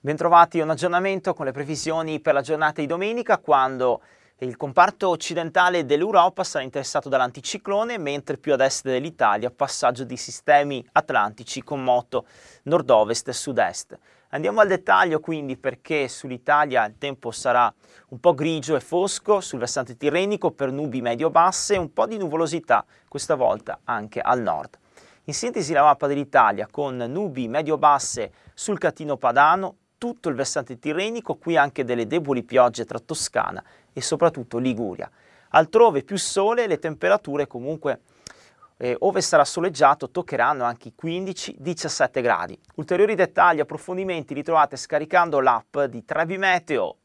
Bentrovati a un aggiornamento con le previsioni per la giornata di domenica quando il comparto occidentale dell'Europa sarà interessato dall'anticiclone, mentre più ad est dell'Italia passaggio di sistemi atlantici con moto nord-ovest e sud-est. Andiamo al dettaglio quindi perché sull'Italia il tempo sarà un po' grigio e fosco, sul versante tirrenico per nubi medio-basse e un po' di nuvolosità, questa volta anche al nord. In sintesi la mappa dell'Italia con nubi medio-basse sul catino padano, tutto il versante tirrenico, qui anche delle deboli piogge tra Toscana e soprattutto Liguria. Altrove più sole le temperature comunque eh, ove sarà soleggiato toccheranno anche i 15-17 gradi. Ulteriori dettagli e approfondimenti li trovate scaricando l'app di Trevi Meteo.